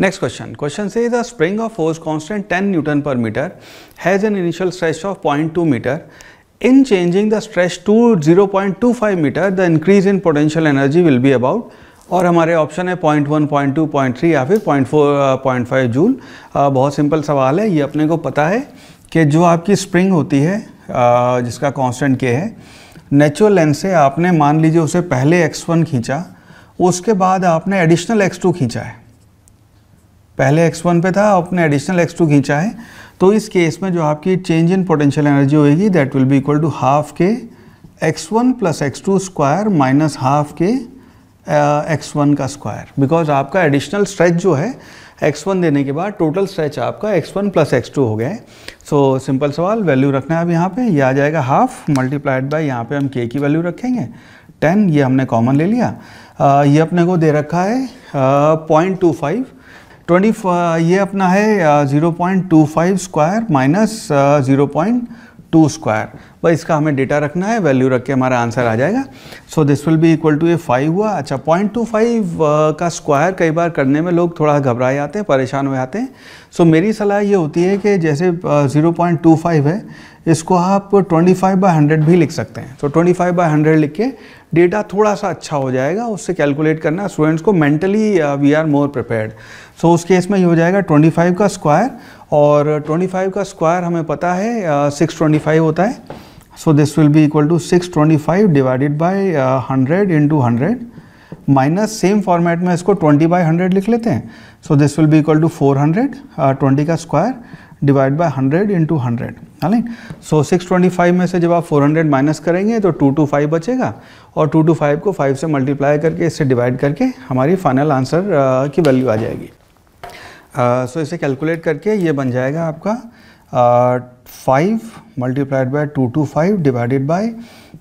next question question से is a spring of force constant 10 newton per metre has an initial stress of 0.2 metre in changing the stress to 0.25 metre the increase in potential energy will be about और हमारे option है 0.1, 0.2, 0.3 point या फिर point 0.5 joule बहुत simple सवाल है ये अपने को पता है कि जो आपकी स्प्रिंग होती है uh, जिसका कॉन्स्टेंट के है नेचुरल लेंथ से आपने मान लीजिए उसे पहले एक्स खींचा उसके बाद आपने एडिशनल एक्स खींचा है पहले x1 पे था आपने एडिशनल x2 खींचा है तो इस केस में जो आपकी चेंज इन पोटेंशियल एनर्जी होगी that will be equal to half k x one plus x two square minus half k x one का स्क्वायर बिकॉज आपका एडिशनल स्ट्रेच जो है एक्स वन देने के बाद टोटल स्ट्रेच आपका x one plus x two हो गया है सो सिंपल सवाल वैल्यू रखना है अब यहाँ पे ये आ जाएगा हाफ मल्टीप्लाइड बाई यहाँ पे हम के की वैल्यू रखेंगे टेन ये हमने कॉमन ले लिया आ, uh, ये अपने को दे रखा है पॉइंट टू फाइव ट्वेंटी ये अपना है zero point two five square minus zero point two square बस इसका हमें डेटा रखना है वैल्यू रख के हमारा आंसर आ जाएगा so this will be equal to ये फाइव हुआ अच्छा पॉइंट टू फाइव का स्क्वायर कई बार करने में लोग थोड़ा घबराए आते हैं परेशान हो जाते हैं सो so, मेरी सलाह ये होती है कि जैसे ज़ीरो पॉइंट टू फाइव है इसको आप ट्वेंटी फाइव बाई हंड्रेड भी लिख सकते हैं so twenty five by hundred लिख के डेटा थोड़ा सा अच्छा हो जाएगा उससे कैलकुलेट करना स्टूडेंट्स को mentally we are more prepared so उस केस में ये हो जाएगा 25 का स्क्वायर और 25 का स्क्वायर हमें पता है सिक्स uh, 625 होता है so this will be equal to 625 divided by 100 into hundred minus same format में इसको 20 बाई 100 लिख लेते हैं so this will be equal to 400 uh, 20 का square divide by 100 into hundred है सो सिक्स ट्वेंटी फाइव में से जब आप फोर हंड्रेड माइनस करेंगे तो टू टू फाइव बचेगा और टू टू फाइव को फाइव से मल्टीप्लाई करके इससे डिवाइड करके हमारी फाइनल आंसर uh, की वैल्यू आ जाएगी सो uh, इसे कैलकुलेट करके ये बन जाएगा आपका five multiplied by two two five divided by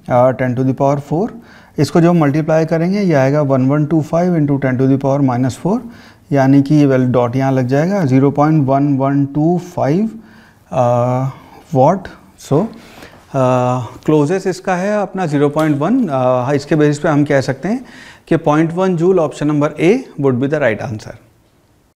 ten to the power four इसको जब मल्टीप्लाई करेंगे ये आएगा one one two five into ten to the power minus four यानी कि ये वैल्यू डॉट यहाँ लग जाएगा zero point one one two five watt so closest इसका है अपना 0.1 पॉइंट uh, हाँ, इसके बेसिस पे हम कह सकते हैं कि 0.1 joule option number A would be the right answer